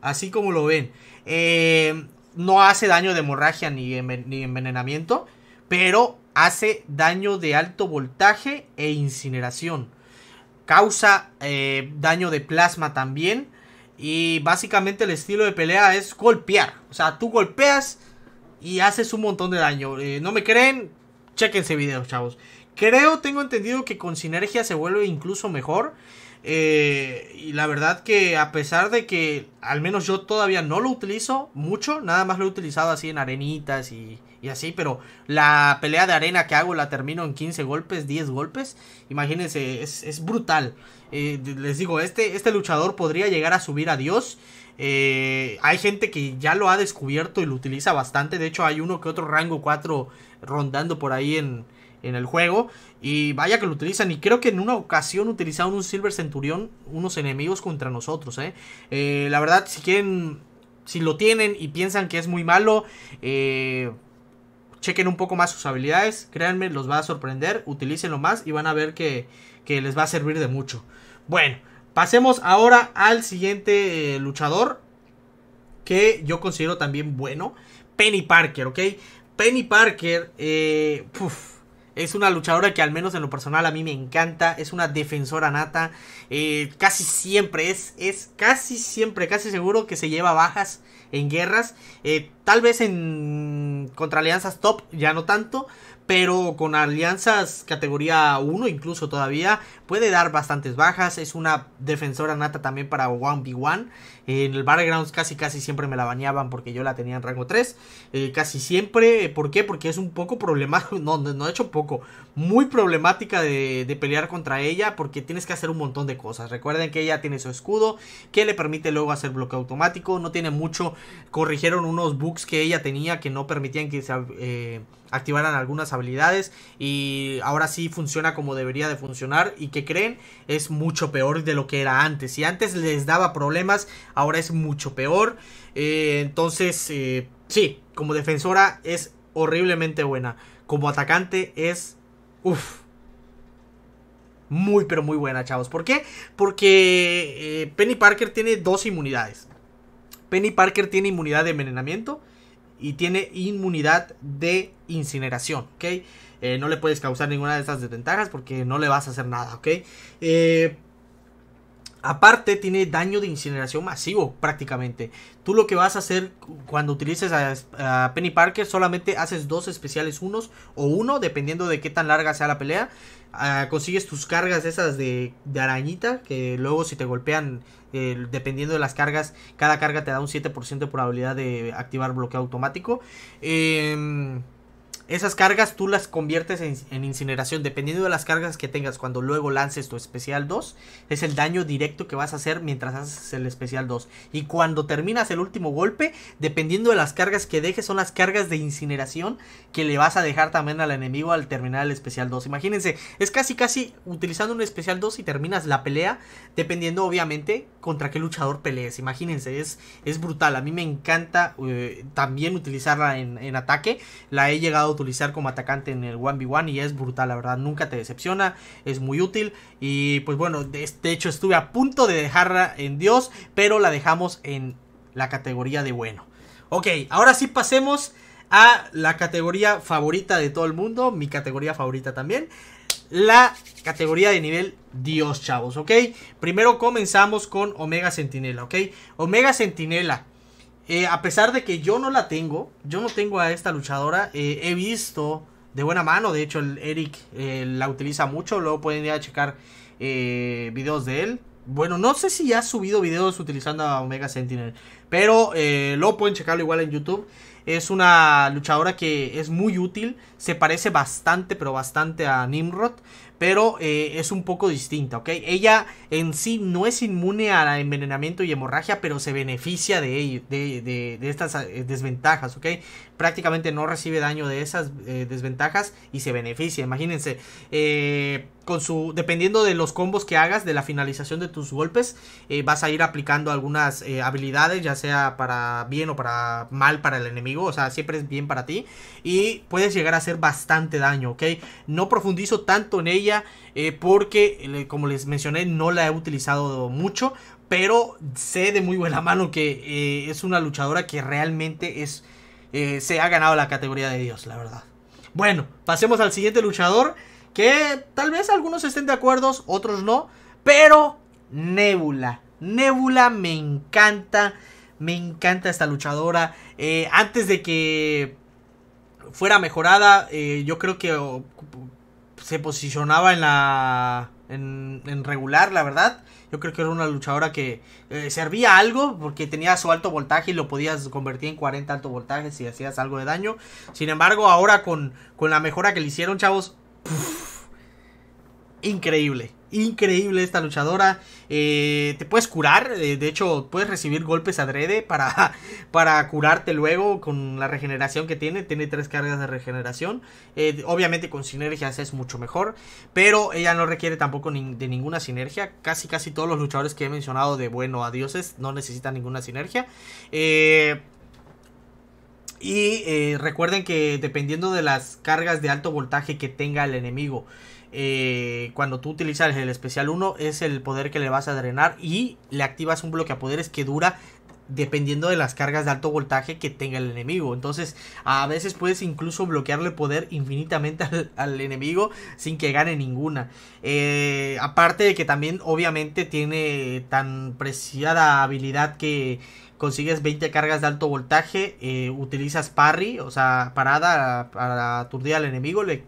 Así como lo ven. Eh, no hace daño de hemorragia ni, envenenamiento, pero hace daño de alto voltaje e incineración. Causa eh, daño de plasma también. Y básicamente el estilo de pelea es golpear. O sea, tú golpeas y haces un montón de daño. Eh, ¿No me creen? Chequense videos, chavos. Creo, tengo entendido que con sinergia se vuelve incluso mejor. Eh, y la verdad que a pesar de que al menos yo todavía no lo utilizo mucho, nada más lo he utilizado así en arenitas y, así, pero la pelea de arena que hago la termino en 15 golpes, 10 golpes, imagínense, es, brutal. Eh, les digo, este, este luchador podría llegar a subir a Dios. Eh, hay gente que ya lo ha descubierto y lo utiliza bastante. De hecho, hay uno que otro rango 4 rondando por ahí en, en el juego. Y vaya que lo utilizan. Y creo que en una ocasión utilizaron un Silver Centurión, unos enemigos contra nosotros. ¿eh? ¿eh? la verdad, si quieren, si lo tienen y piensan que es muy malo, eh, chequen un poco más sus habilidades. Créanme, los va a sorprender. Utilícenlo más y van a ver que, que les va a servir de mucho. Bueno, pasemos ahora al siguiente eh, luchador. Que yo considero también bueno. Penny Parker, ¿ok? Penny Parker, eh, es una luchadora que al menos en lo personal a mí me encanta. Es una defensora nata. Eh, casi siempre, es, es casi siempre, casi seguro que se lleva bajas en guerras. Eh, tal vez en contra alianzas top ya no tanto. Pero con alianzas categoría 1 incluso todavía puede dar bastantes bajas. Es una defensora nata también para 1v1. en el Battlegrounds casi casi siempre me la bañaban porque yo la tenía en rango 3. Eh, casi siempre. ¿Por qué? Porque es un poco problemático. No, no, he hecho poco. Muy problemática de, pelear contra ella porque tienes que hacer un montón de cosas. Recuerden que ella tiene su escudo que le permite luego hacer bloque automático. No tiene mucho. Corrigieron unos bugs que ella tenía que no permitían que se... Eh, activaran algunas habilidades y ahora sí funciona como debería de funcionar y que creen es mucho peor de lo que era antes. Y antes les daba problemas, ahora es mucho peor. Eh, entonces, eh, sí, como defensora es horriblemente buena. Como atacante es... Muy, pero muy buena, chavos. ¿Por qué? Porque eh, Penny Parker tiene dos inmunidades. Penny Parker tiene inmunidad de envenenamiento y tiene inmunidad de incineración, ¿ok? Eh, no le puedes causar ninguna de esas desventajas porque no le vas a hacer nada, ¿ok? Eh, Aparte tiene daño de incineración masivo prácticamente. Tú lo que vas a hacer cuando utilices a, Penny Parker solamente haces dos especiales unos o uno dependiendo de qué tan larga sea la pelea. Ah, consigues tus cargas esas de, arañita que luego si te golpean eh, dependiendo de las cargas cada carga te da un 7% de probabilidad de activar bloqueo automático. Eh, esas cargas tú las conviertes en, incineración, dependiendo de las cargas que tengas cuando luego lances tu especial 2, es el daño directo que vas a hacer mientras haces el especial 2. Y cuando terminas el último golpe, dependiendo de las cargas que dejes, son las cargas de incineración que le vas a dejar también al enemigo al terminar el especial 2. Imagínense, es casi casi utilizando un especial 2 y terminas la pelea, dependiendo obviamente contra qué luchador pelees. Imagínense, es, es brutal. A mí me encanta eh, también utilizarla en, en ataque. La he llegado utilizar como atacante en el 1v1 y es brutal, la verdad, nunca te decepciona, es muy útil y pues bueno, de, este hecho estuve a punto de dejarla en Dios, pero la dejamos en la categoría de bueno. Ok, ahora sí pasemos a la categoría favorita de todo el mundo, mi categoría favorita también, la categoría de nivel Dios, chavos, ¿ok? Primero comenzamos con Omega Sentinela, ¿ok? Omega Sentinela eh, a pesar de que yo no la tengo, yo no tengo a esta luchadora, eh, he visto de buena mano, de hecho el Eric eh, la utiliza mucho, luego pueden ir a checar videos de él. Bueno, no sé si ya ha subido videos utilizando a Omega Sentinel, pero lo pueden checarlo igual en YouTube. Es una luchadora que es muy útil, se parece bastante, pero bastante a Nimrod pero eh, es un poco distinta, ¿ok? Ella en sí no es inmune al envenenamiento y hemorragia, pero se beneficia de, de, de, estas eh, desventajas, ¿ok? prácticamente no recibe daño de esas eh, desventajas y se beneficia. Imagínense, eh, con su, dependiendo de los combos que hagas, de la finalización de tus golpes, eh, vas a ir aplicando algunas habilidades, ya sea para bien o para mal para el enemigo, o sea, siempre es bien para ti y puedes llegar a hacer bastante daño, ¿ok? No profundizo tanto en ella porque, como les mencioné, no la he utilizado mucho, pero sé de muy buena mano que es una luchadora que realmente es eh, se ha ganado la categoría de Dios, la verdad. Bueno, pasemos al siguiente luchador, que tal vez algunos estén de acuerdo, otros no, pero Nebula. Nebula me encanta, me encanta esta luchadora. Eh, antes de que fuera mejorada, eh, yo creo que oh, se posicionaba en la... En, en regular, la verdad. Yo creo que era una luchadora que eh, servía algo porque tenía su alto voltaje y lo podías convertir en 40 alto voltajes si hacías algo de daño. Sin embargo, ahora con, con la mejora que le hicieron, chavos, increíble. Increíble esta luchadora. Eh, te puedes curar. Eh, de hecho, puedes recibir golpes adrede para, para curarte luego con la regeneración que tiene. Tiene tres cargas de regeneración. Eh, obviamente con sinergias es mucho mejor. Pero ella no requiere tampoco de ninguna sinergia. Casi casi todos los luchadores que he mencionado de bueno a dioses no necesitan ninguna sinergia. y recuerden que dependiendo de las cargas de alto voltaje que tenga el enemigo eh, cuando tú utilizas el especial 1 es el poder que le vas a drenar y le activas un bloque a poderes que dura dependiendo de las cargas de alto voltaje que tenga el enemigo. Entonces, a veces puedes incluso bloquearle poder infinitamente al, enemigo sin que gane ninguna. Eh, aparte de que también, obviamente, tiene tan preciada habilidad que consigues 20 cargas de alto voltaje, eh, utilizas parry, o sea, parada para aturdir al enemigo, le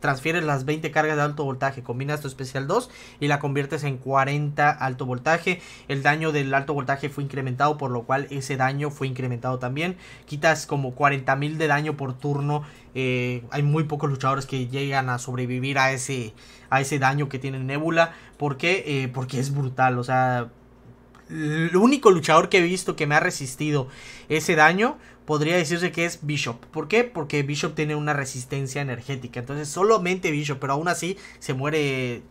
transfieres las 20 cargas de alto voltaje, combinas tu especial 2 y la conviertes en 40 alto voltaje. El daño del alto voltaje fue incrementado, por lo cual ese daño fue incrementado también. Quitas como 40.000 de daño por turno. Eh, hay muy pocos luchadores que llegan a sobrevivir a ese, a ese daño que tiene Nebula. ¿Por qué? Eh, porque es brutal, o sea el único luchador que he visto que me ha resistido ese daño podría decirse que es Bishop. ¿Por qué? Porque Bishop tiene una resistencia energética. Entonces solamente Bishop, pero aún así se muere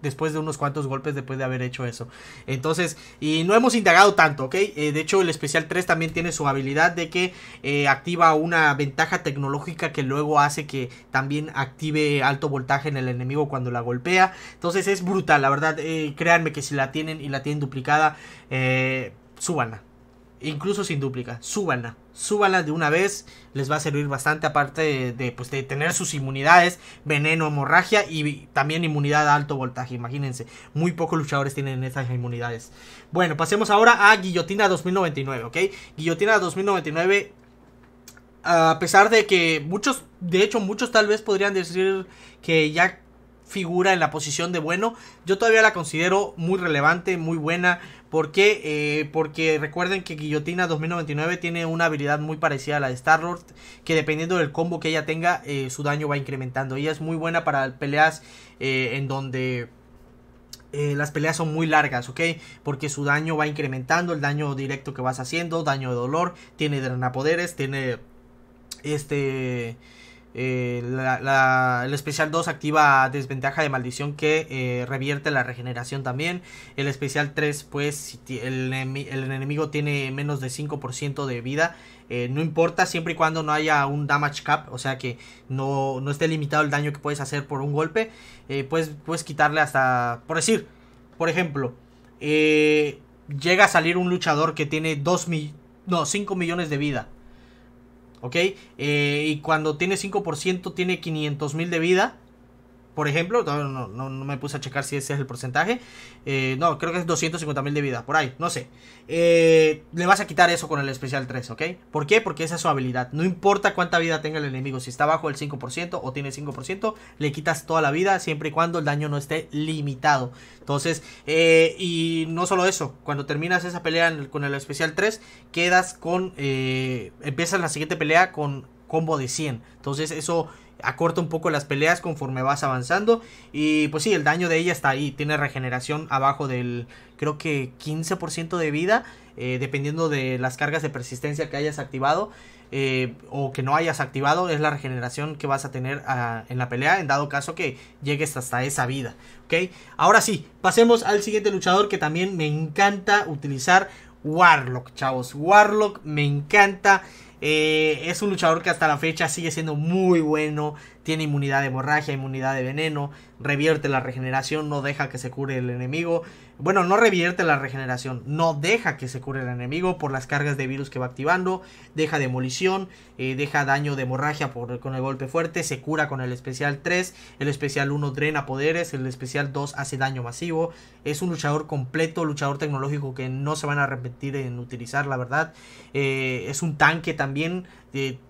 después de unos cuantos golpes después de haber hecho eso. Entonces, y no hemos indagado tanto, ¿ok? Eh, de hecho, el especial 3 también tiene su habilidad de que eh, activa una ventaja tecnológica que luego hace que también active alto voltaje en el enemigo cuando la golpea. Entonces es brutal, la verdad. Eh, créanme que si la tienen y la tienen duplicada, súbanla incluso sin dúplica, súbanla, súbala de una vez, les va a servir bastante aparte de, pues, de tener sus inmunidades, veneno, hemorragia y también inmunidad a alto voltaje, imagínense, muy pocos luchadores tienen estas inmunidades. Bueno, pasemos ahora a Guillotina 2099, ¿ok? Guillotina 2099 a pesar de que muchos, de hecho muchos tal vez podrían decir que ya figura en la posición de bueno, yo todavía la considero muy relevante, muy buena, ¿Por qué? Eh, porque recuerden que Guillotina 2099 tiene una habilidad muy parecida a la de Star-Lord, que dependiendo del combo que ella tenga, eh, su daño va incrementando. Ella es muy buena para peleas eh, en donde... las peleas son muy largas, ¿ok? Porque su daño va incrementando, el daño directo que vas haciendo, daño de dolor, tiene drenapoderes, tiene este eh, el especial 2 activa desventaja de maldición que eh, revierte la regeneración también. El especial 3, pues, si el, enemigo tiene menos de 5% de vida. Eh, no importa, siempre y cuando no haya un damage cap, o sea que no, no esté limitado el daño que puedes hacer por un golpe, puedes, puedes quitarle hasta. Por decir, por ejemplo, llega a salir un luchador que tiene 2 No, 5 millones de vida ¿ok? Eh, y cuando tiene 5% tiene 500 mil de vida por ejemplo, no, me puse a checar si ese es el porcentaje. Eh, no, creo que es 250 mil de vida, por ahí, no sé. Eh, le vas a quitar eso con el especial 3, ¿ok? ¿Por qué? Porque esa es su habilidad. No importa cuánta vida tenga el enemigo, si está bajo el 5% o tiene 5%, le quitas toda la vida siempre y cuando el daño no esté limitado. Entonces, eh, y no solo eso, cuando terminas esa pelea con el especial 3, quedas con... empiezas la siguiente pelea con combo de 100. Entonces eso acorta un poco las peleas conforme vas avanzando. Y pues sí, el daño de ella está ahí. Tiene regeneración abajo del creo que 15% de vida. Eh, dependiendo de las cargas de persistencia que hayas activado. Eh, o que no hayas activado es la regeneración que vas a tener ah, en la pelea en dado caso que llegues hasta esa vida ok ahora sí pasemos al siguiente luchador que también me encanta utilizar Warlock, chavos. Warlock me encanta. Eh, es un luchador que hasta la fecha sigue siendo muy bueno. Tiene inmunidad de hemorragia, inmunidad de veneno. Revierte la regeneración, no deja que se cure el enemigo. Bueno, no revierte la regeneración, no deja que se cure el enemigo por las cargas de virus que va activando, deja demolición, eh, deja daño de hemorragia por, con el golpe fuerte, se cura con el especial 3, el especial 1 drena poderes, el especial 2 hace daño masivo, es un luchador completo, luchador tecnológico que no se van a arrepentir en utilizar, la verdad, eh, es un tanque también,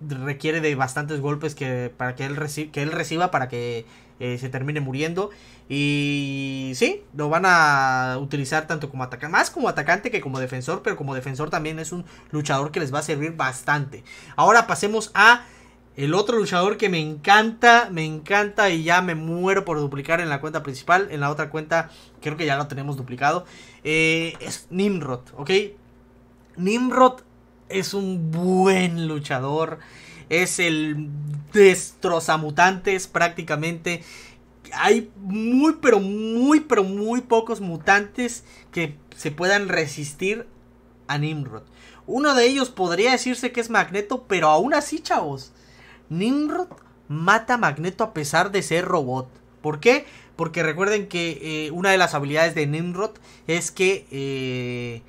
requiere de bastantes golpes que, para que él, reciba para que eh, se termine muriendo. Y sí, lo van a utilizar tanto como atacante, más como atacante que como defensor, pero como defensor también es un luchador que les va a servir bastante. Ahora pasemos a el otro luchador que me encanta, me encanta y ya me muero por duplicar en la cuenta principal. En la otra cuenta creo que ya lo tenemos duplicado. Eh, es Nimrod, ¿ok? Nimrod es un buen luchador. Es el destrozamutantes prácticamente. Hay muy, pero muy, pero muy pocos mutantes que se puedan resistir a Nimrod. Uno de ellos podría decirse que es Magneto, pero aún así, chavos. Nimrod mata a Magneto a pesar de ser robot. ¿Por qué? Porque recuerden que eh, una de las habilidades de Nimrod es que eh,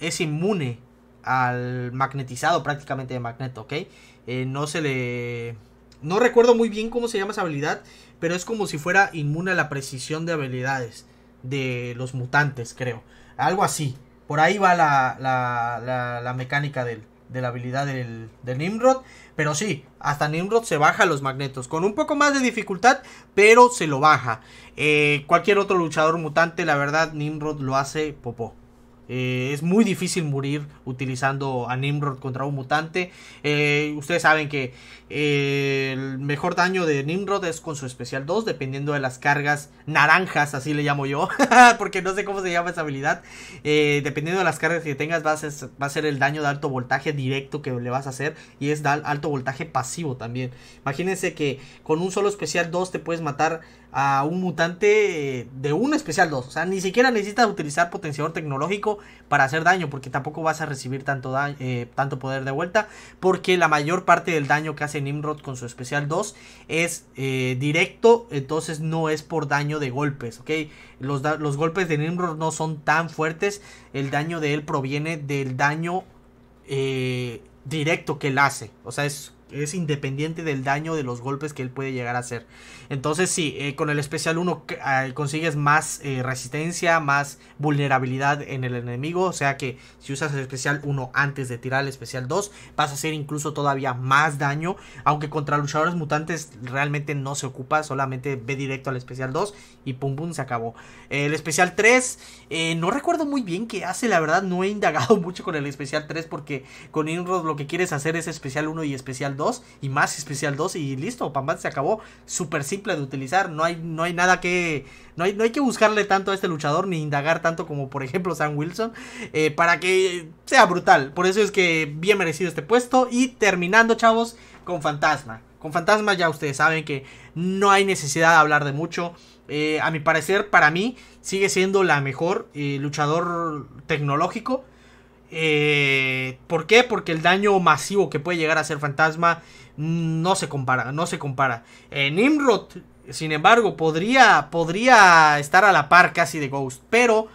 es inmune al magnetizado prácticamente de Magneto, ¿ok? Eh, no se le... No recuerdo muy bien cómo se llama esa habilidad, pero es como si fuera inmune a la precisión de habilidades de los mutantes, creo. Algo así. Por ahí va la, la, mecánica de la habilidad del, Nimrod. Pero sí, hasta Nimrod se baja los magnetos. Con un poco más de dificultad, pero se lo baja. Eh, cualquier otro luchador mutante, la verdad, Nimrod lo hace popó. Eh, es muy difícil morir utilizando a Nimrod contra un mutante. Eh, ustedes saben que eh, el mejor daño de Nimrod es con su especial 2, dependiendo de las cargas naranjas, así le llamo yo, porque no sé cómo se llama esa habilidad. dependiendo de las cargas que tengas, va a, ser, va a ser el daño de alto voltaje directo que le vas a hacer y es alto voltaje pasivo también. Imagínense que con un solo especial 2 te puedes matar a un mutante eh, de un especial 2. O sea, ni siquiera necesitas utilizar potenciador tecnológico para hacer daño, porque tampoco vas a recibir tanto, eh, tanto poder de vuelta, porque la mayor parte del daño que hace Nimrod con su especial 2 es eh, directo, entonces no es por daño de golpes, ¿ok? Los, los golpes de Nimrod no son tan fuertes, el daño de él proviene del daño directo que él hace, o sea, es es independiente del daño de los golpes que él puede llegar a hacer. Entonces sí, eh, con el especial 1 ah, consigues más eh, resistencia, más vulnerabilidad en el enemigo. O sea que si usas el especial 1 antes de tirar el especial 2, vas a hacer incluso todavía más daño. Aunque contra luchadores mutantes realmente no se ocupa, solamente ve directo al especial 2 y pum pum se acabó. el especial 3, eh, no recuerdo muy bien qué hace, la verdad no he indagado mucho con el especial 3 porque con Inrod lo que quieres hacer es especial 1 y especial 2 y más especial 2 y listo, Pamba se acabó. Súper simple de utilizar, no hay, no hay nada que... No hay, que buscarle tanto a este luchador ni indagar tanto como por ejemplo Sam Wilson eh, para que sea brutal. Por eso es que bien merecido este puesto y terminando chavos con Fantasma. Con Fantasma ya ustedes saben que no hay necesidad de hablar de mucho. Eh, a mi parecer, para mí, sigue siendo la mejor eh, luchador tecnológico eh, ¿Por qué? Porque el daño masivo que puede llegar a hacer Fantasma mm, no se compara, no se compara. Eh, Nimrod, sin embargo, podría, podría estar a la par casi de Ghost, pero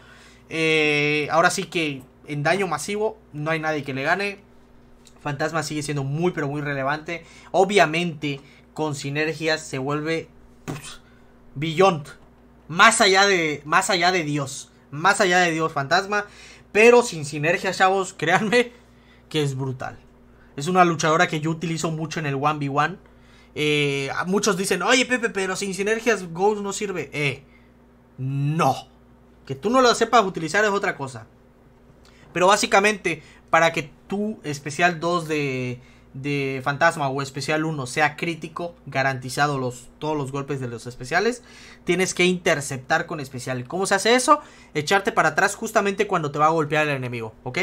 eh, ahora sí que en daño masivo no hay nadie que le gane. Fantasma sigue siendo muy pero muy relevante. Obviamente con sinergias se vuelve beyond, más allá de, más allá de Dios, más allá de Dios Fantasma pero sin sinergias, chavos, créanme que es brutal. Es una luchadora que yo utilizo mucho en el 1v1. Eh, muchos dicen, oye Pepe, pero sin sinergias Ghost no sirve. Eh, no. Que tú no lo sepas utilizar es otra cosa. Pero básicamente, para que tu especial 2 de de fantasma o especial 1 sea crítico, garantizado los, todos los golpes de los especiales, tienes que interceptar con especial. ¿Cómo se hace eso? Echarte para atrás justamente cuando te va a golpear el enemigo, ¿ok?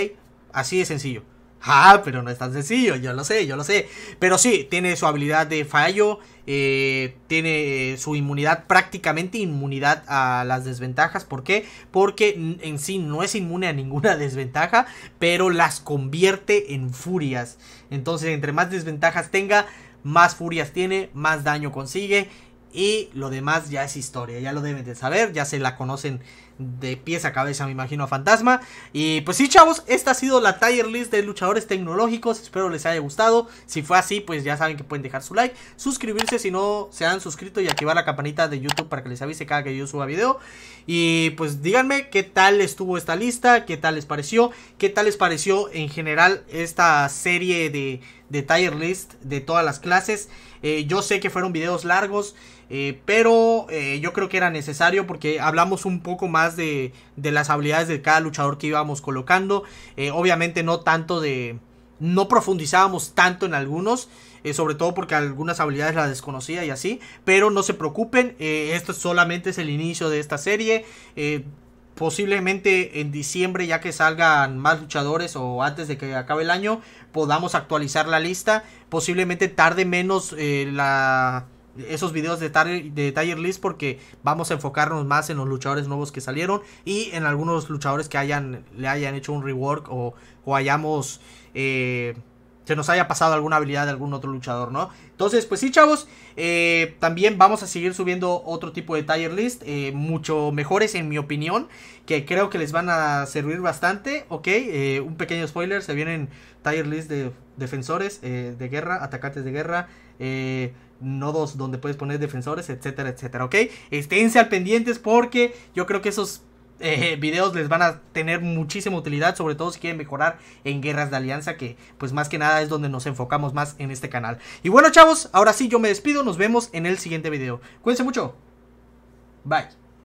Así de sencillo. Ah, pero no es tan sencillo, yo lo sé, yo lo sé. Pero sí, tiene su habilidad de fallo, eh, tiene su inmunidad, prácticamente inmunidad a las desventajas. ¿Por qué? Porque en sí no es inmune a ninguna desventaja, pero las convierte en furias. Entonces, entre más desventajas tenga, más furias tiene, más daño consigue. Y lo demás ya es historia, ya lo deben de saber, ya se la conocen de pies a cabeza, me imagino, a Fantasma. Y pues sí, chavos, esta ha sido la tier list de luchadores tecnológicos. Espero les haya gustado. Si fue así, pues ya saben que pueden dejar su like, suscribirse si no se han suscrito y activar la campanita de YouTube para que les avise cada que yo suba video. Y pues díganme qué tal estuvo esta lista, qué tal les pareció, qué tal les pareció en general esta serie de, de tier list de todas las clases. Eh, yo sé que fueron videos largos. Eh, pero eh, yo creo que era necesario porque hablamos un poco más de, las habilidades de cada luchador que íbamos colocando. Eh, obviamente no tanto de... No profundizábamos tanto en algunos, sobre todo porque algunas habilidades las desconocía y así. Pero no se preocupen, esto solamente es el inicio de esta serie posiblemente en diciembre, ya que salgan más luchadores o antes de que acabe el año, podamos actualizar la lista. Posiblemente tarde menos la, esos videos de, de Tier List porque vamos a enfocarnos más en los luchadores nuevos que salieron y en algunos luchadores que hayan, le hayan hecho un rework o, hayamos... Eh, se nos haya pasado alguna habilidad de algún otro luchador, ¿no? Entonces, pues sí, chavos. Eh, también vamos a seguir subiendo otro tipo de tier list. Eh, mucho mejores, en mi opinión. Que creo que les van a servir bastante. Ok, un pequeño spoiler. Se vienen tier list de defensores de guerra, atacantes de guerra. Eh, nodos donde puedes poner defensores, etcétera, etcétera, ¿ok? Esténse al pendientes porque yo creo que esos eh, videos les van a tener muchísima utilidad, sobre todo si quieren mejorar en guerras de alianza, que pues más que nada es donde nos enfocamos más en este canal. Y bueno chavos, ahora sí yo me despido, nos vemos en el siguiente video. Cuídense mucho. Bye.